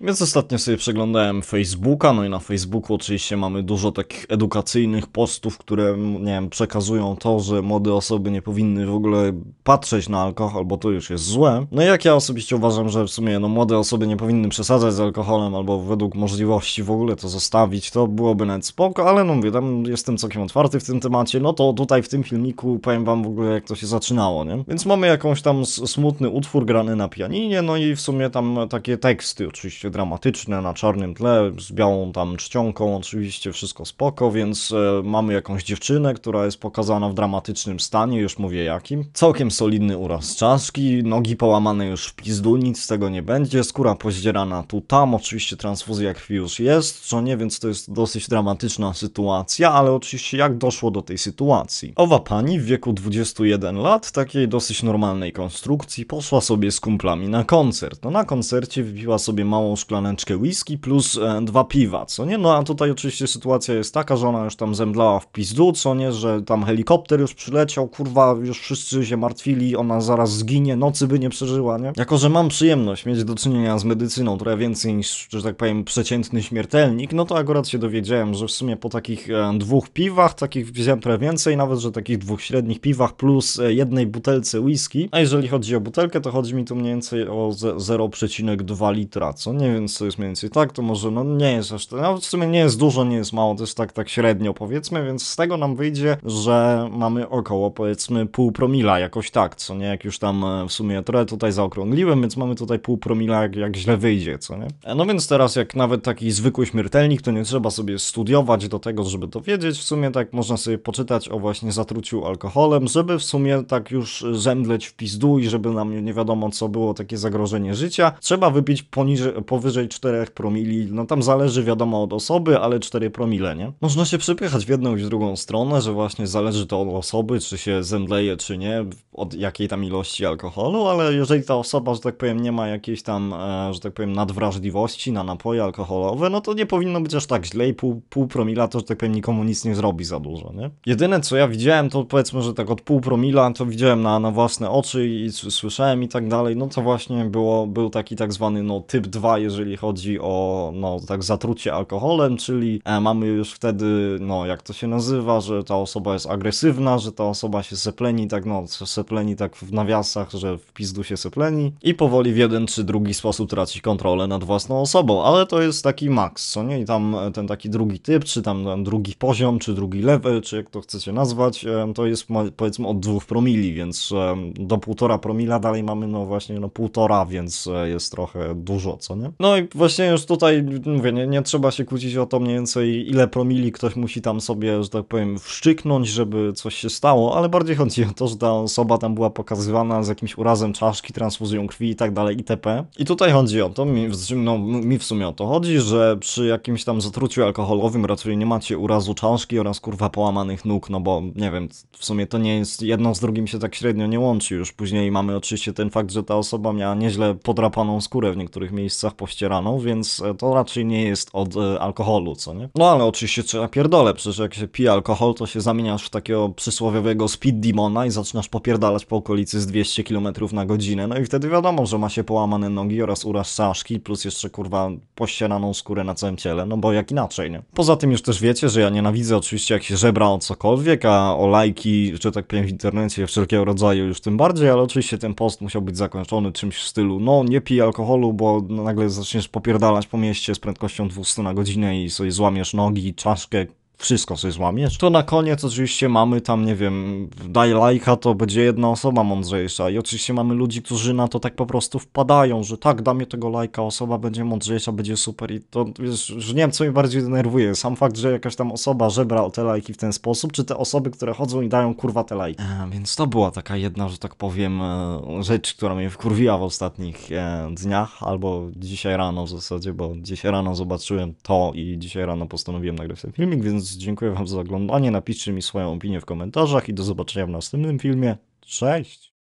Więc ostatnio sobie przeglądałem Facebooka, no i na Facebooku oczywiście mamy dużo takich edukacyjnych postów, które, nie wiem, przekazują to, że młode osoby nie powinny w ogóle patrzeć na alkohol, bo to już jest złe. No i jak ja osobiście uważam, że w sumie, no, młode osoby nie powinny przesadzać z alkoholem, albo według możliwości w ogóle to zostawić, to byłoby nawet spoko, ale no mówię, tam jestem całkiem otwarty w tym temacie, no to tutaj w tym filmiku powiem wam w ogóle, jak to się zaczynało, nie? Więc mamy jakąś tam smutny utwór grany na pianinie, no i w sumie tam takie teksty oczywiście dramatyczne, na czarnym tle, z białą tam czcionką, oczywiście wszystko spoko, więc e, mamy jakąś dziewczynę, która jest pokazana w dramatycznym stanie, już mówię jakim. Całkiem solidny uraz czaszki, nogi połamane już w pizdu, nic z tego nie będzie, skóra pozdzierana tu, tam, oczywiście transfuzja krwi już jest, co nie, więc to jest dosyć dramatyczna sytuacja, ale oczywiście jak doszło do tej sytuacji. Owa pani w wieku 21 lat, takiej dosyć normalnej konstrukcji, poszła sobie z kumplami na koncert. No na koncercie wybiła sobie małą jedną szklaneczkę whisky plus e, dwa piwa, co nie? No a tutaj oczywiście sytuacja jest taka, że ona już tam zemdlała w pizdu, co nie? Że tam helikopter już przyleciał, kurwa, już wszyscy się martwili, ona zaraz zginie, nocy by nie przeżyła, nie? Jako, że mam przyjemność mieć do czynienia z medycyną trochę więcej niż, że tak powiem, przeciętny śmiertelnik, no to akurat się dowiedziałem, że w sumie po takich e, dwóch piwach, takich wziąłem trochę więcej, nawet, że takich dwóch średnich piwach plus e, jednej butelce whisky, a jeżeli chodzi o butelkę, to chodzi mi tu mniej więcej o 0,2 litra, co nie? nie wiem, co jest mniej więcej tak, to może, no nie jest aż, tak, no w sumie nie jest dużo, nie jest mało, to jest tak, tak średnio powiedzmy, więc z tego nam wyjdzie, że mamy około powiedzmy pół promila, jakoś tak, co nie, jak już tam e, w sumie trochę tutaj zaokrągliłem, więc mamy tutaj pół promila, jak, jak źle wyjdzie, co nie. E, no więc teraz, jak nawet taki zwykły śmiertelnik, to nie trzeba sobie studiować do tego, żeby to wiedzieć, w sumie tak można sobie poczytać o właśnie zatruciu alkoholem, żeby w sumie tak już zemdleć w pizdu i żeby nam nie wiadomo co było takie zagrożenie życia, trzeba wypić poniżej, po powyżej 4 promili, no tam zależy wiadomo od osoby, ale 4 promile, nie? Można się przypychać w jedną i w drugą stronę, że właśnie zależy to od osoby, czy się zemdleje, czy nie od jakiej tam ilości alkoholu, ale jeżeli ta osoba, że tak powiem, nie ma jakiejś tam, e, że tak powiem, nadwrażliwości na napoje alkoholowe, no to nie powinno być aż tak źle i pół, pół promila to, że tak powiem, nikomu nic nie zrobi za dużo, nie? Jedyne, co ja widziałem, to powiedzmy, że tak od pół promila to widziałem na, na własne oczy i, słyszałem i tak dalej, no to właśnie było, był taki tak zwany, no, typ 2, jeżeli chodzi o, no, tak zatrucie alkoholem, czyli e, mamy już wtedy, no, jak to się nazywa, że ta osoba jest agresywna, że ta osoba się sepleni, tak, no, se sepleni tak w nawiasach, że w pizdu się sepleni i powoli w jeden czy drugi sposób traci kontrolę nad własną osobą, ale to jest taki maks, co nie? I tam e, ten taki drugi typ, czy tam, tam drugi poziom, czy drugi level, czy jak to chcecie nazwać, e, to jest powiedzmy od dwóch promili, więc e, do półtora promila dalej mamy no właśnie no półtora, więc jest trochę dużo, co nie? No i właśnie już tutaj mówię, nie, nie trzeba się kłócić o to mniej więcej ile promili ktoś musi tam sobie, że tak powiem, wszczyknąć, żeby coś się stało, ale bardziej chodzi o to, że ta osoba tam była pokazywana z jakimś urazem czaszki, transfuzją krwi i tak dalej itp. I tutaj chodzi o to, mi, no, mi w sumie o to chodzi, że przy jakimś tam zatruciu alkoholowym raczej nie macie urazu czaszki oraz kurwa połamanych nóg, no bo nie wiem, w sumie to nie jest, jedno z drugim się tak średnio nie łączy już. Później mamy oczywiście ten fakt, że ta osoba miała nieźle podrapaną skórę w niektórych miejscach pościeraną, więc e, to raczej nie jest od e, alkoholu, co nie? No ale oczywiście trzeba pierdolę, przecież jak się pije alkohol, to się zamieniasz w takiego przysłowiowego speed demona i zaczynasz popierdalać napierdalać po okolicy z 200 km na godzinę, no i wtedy wiadomo, że ma się połamane nogi oraz uraz czaszki, plus jeszcze kurwa pościeraną skórę na całym ciele, no bo jak inaczej, nie? Poza tym już też wiecie, że ja nienawidzę oczywiście jak się żebra o cokolwiek, a o lajki, że tak powiem w internecie wszelkiego rodzaju już tym bardziej, ale oczywiście ten post musiał być zakończony czymś w stylu, no nie pij alkoholu, bo nagle zaczniesz popierdalać po mieście z prędkością 200 na godzinę i sobie złamiesz nogi, czaszkę, wszystko sobie złamiesz. To na koniec oczywiście mamy tam, nie wiem, daj lajka, to będzie jedna osoba mądrzejsza. I oczywiście mamy ludzi, którzy na to tak po prostu wpadają, że tak, damy tego lajka, osoba będzie mądrzejsza, będzie super. I to, wiesz, że nie wiem, co mnie bardziej denerwuje. Sam fakt, że jakaś tam osoba żebra o te lajki w ten sposób, czy te osoby, które chodzą i dają kurwa te lajki. E, więc to była taka jedna, że tak powiem, e, rzecz, która mnie wkurwiła w ostatnich e, dniach, albo dzisiaj rano w zasadzie, bo dzisiaj rano zobaczyłem to i dzisiaj rano postanowiłem nagrać ten filmik, więc dziękuję Wam za oglądanie. Napiszcie mi swoją opinię w komentarzach i do zobaczenia w następnym filmie. Cześć!